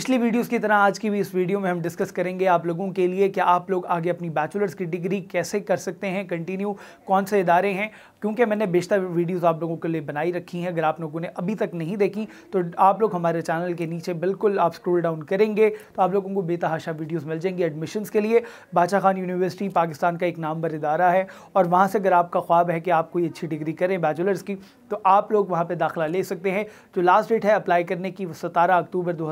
पिछली वीडियोस की तरह आज की भी इस वीडियो में हम डिस्कस करेंगे आप लोगों के लिए कि आप लोग आगे अपनी बैचलर्स की डिग्री कैसे कर सकते हैं कंटिन्यू कौन से इदारे हैं क्योंकि मैंने बेशतर वीडियोस आप लोगों के लिए बनाई रखी हैं अगर आप लोगों ने अभी तक नहीं देखी तो आप लोग हमारे चैनल के नीचे बिल्कुल आप स्क्रोल डाउन करेंगे तो आप लोगों को बेतहाशा वीडियोस मिल जाएंगी एडमिशन्स के लिए बादशाह खान यूनिवर्सिटी पाकिस्तान का एक नामवर इदारा है और वहाँ से अगर आपका ख्वाब है कि आप कोई अच्छी डिग्री करें बैचलर्स की तो आप लोग वहाँ पर दाखिला ले सकते हैं जो लास्ट डेट है अप्लाई करने की सतारह अक्टूबर दो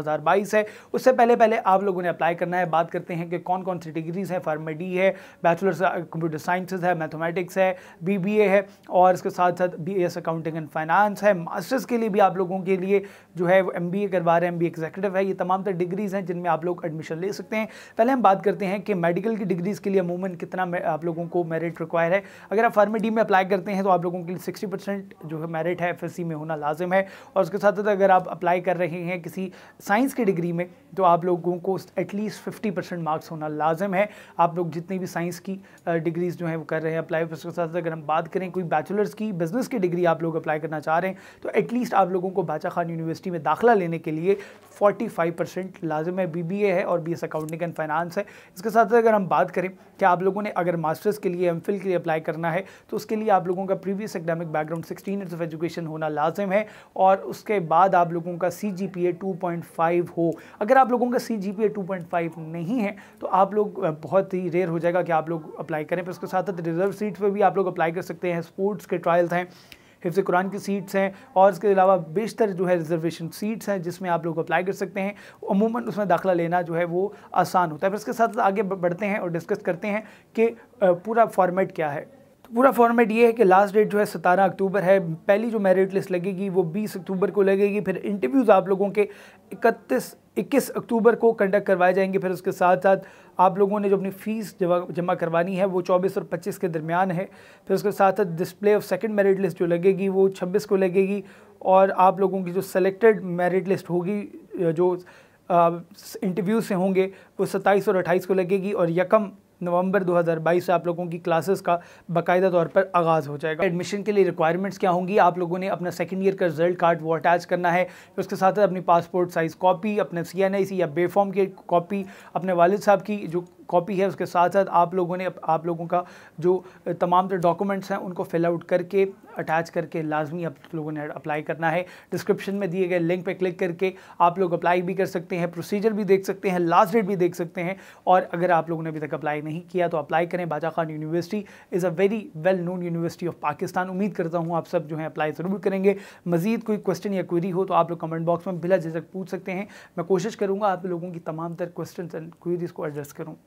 है उससे पहले पहले आप लोगों ने अप्लाई करना है बात करते हैं कि कौन कौन सी डिग्रीज़ हैं फार्मेडी है बैचलर्स कंप्यूटर साइंसेज है मैथमेटिक्स है बी है और इसके साथ साथ B S accounting and finance है मास्टर्स के लिए भी आप लोगों के लिए जो है वो एम बी ए करवा रहे हैं एम बी एग्जीक्यूटिव है ये तमाम तरह डिग्रीज़ हैं जिनमें आप लोग एडमिशन ले सकते हैं पहले हम बात करते हैं कि मेडिकल की डिग्रीज़ के लिए अमूमन कितना आप लोगों को मेरिट रिक्वायर है अगर आप फार्मी डी में अप्लाई करते हैं तो आप लोगों के लिए सिक्सटी परसेंट जो है मेरिट है एफ एस सी में होना लाजिम है और उसके साथ साथ अगर आप अप्लाई कर रहे हैं किसी साइंस की डिग्री में तो आप लोगों को एटलीस्ट फिफ्टी परसेंट मार्क्स होना लाजिम है आप लोग जितनी भी साइंस की डिग्रीज़ जो है वो कर रहे हैं अप्लाई उसके साथ अगर हम बात करें कोई बैचलर्स की बिजनेस की डिग्री आप लोग अप्लाई करना चाह रहे हैं तो एटलीस्ट आप लोगों को बाचा खान यूनिवर्सिटी में दाखिला लेने के लिए 45 परसेंट लाजम है बी है और बी अकाउंटिंग एंड फाइनेंस है इसके साथ साथ अगर हम बात करें कि आप लोगों ने अगर मास्टर्स के लिए एम के लिए अप्लाई करना है तो उसके लिए आप लोगों का previous academic background sixteen years of education होना लाजम है और उसके बाद आप लोगों का C G P A two point five हो अगर आप लोगों का C G P A two point five नहीं है तो आप लोग बहुत ही रेयर हो जाएगा कि आप लोग अप्लाई करें पर उसके साथ साथ रिजर्व सीट पर भी आप लोग अप्लाई कर सकते हैं कोर्ट्स के ट्रायल्स हैं हिफ्ज़ कुरान की सीट्स हैं और इसके अलावा बेशतर जो है रिजर्वेशन सीट्स हैं जिसमें आप लोग अप्लाई कर सकते हैं अमूमन उसमें दाखिला लेना जो है वो आसान होता है फिर इसके साथ आगे बढ़ते हैं और डिस्कस करते हैं कि पूरा फॉर्मेट क्या है तो पूरा फॉर्मेट ये है कि लास्ट डेट जो है सतारह अक्टूबर है पहली जो मेरिट लिस्ट लगेगी वो बीस अक्टूबर को लगेगी फिर इंटरव्यूज़ आप लोगों के इकतीस इक्कीस अक्टूबर को कंडक्ट करवाए जाएंगे फिर उसके साथ साथ आप लोगों ने जो अपनी फ़ीस जमा जमा करवानी है वो 24 और 25 के दरमियान है फिर उसके साथ साथ display of second merit list जो लगेगी वो 26 को लगेगी और आप लोगों की जो सेलेक्टेड मेरिट लिस्ट होगी जो इंटरव्यू से होंगे वो 27 और 28 को लगेगी और यकम नवंबर 2022 से आप लोगों की क्लासेस का बाकायदा तौर पर आगाज़ हो जाएगा एडमिशन के लिए रिक्वायरमेंट्स क्या होंगी आप लोगों ने अपना सेकंड ईयर का रिजल्ट कार्ड वो अटैच करना है उसके साथ साथ अपनी पासपोर्ट साइज़ कॉपी अपने सी या बेफॉर्म की कॉपी अपने वालिद साहब की जो कॉपी है उसके साथ साथ आप लोगों ने आप लोगों का जो तमाम जो डॉक्यूमेंट्स हैं उनको फिल आउट करके अटैच करके लाजमी आप लोगों ने अप्लाई करना है डिस्क्रिप्शन में दिए गए लिंक पर क्लिक करके आप लोग अप्लाई भी कर सकते हैं प्रोसीजर भी देख सकते हैं लास्ट डेट भी देख सकते हैं और अगर आप लोगों ने अभी तक अप्लाई नहीं किया तो अप्लाई करें Bacha Khan university is a very well known university of Pakistan उम्मीद करता हूँ आप सब जो है अप्लाई ज़रूर करेंगे मजीद कोई क्वेश्चन या क्वेरी हो तो आप लोग कमेंट बॉक्स में बिला झिझक पूछ सकते हैं मैं कोशिश करूँगा आप लोगों की तमाम तर क्वेश्चन एंड क्वेरीज़ को एड्रेस करूँ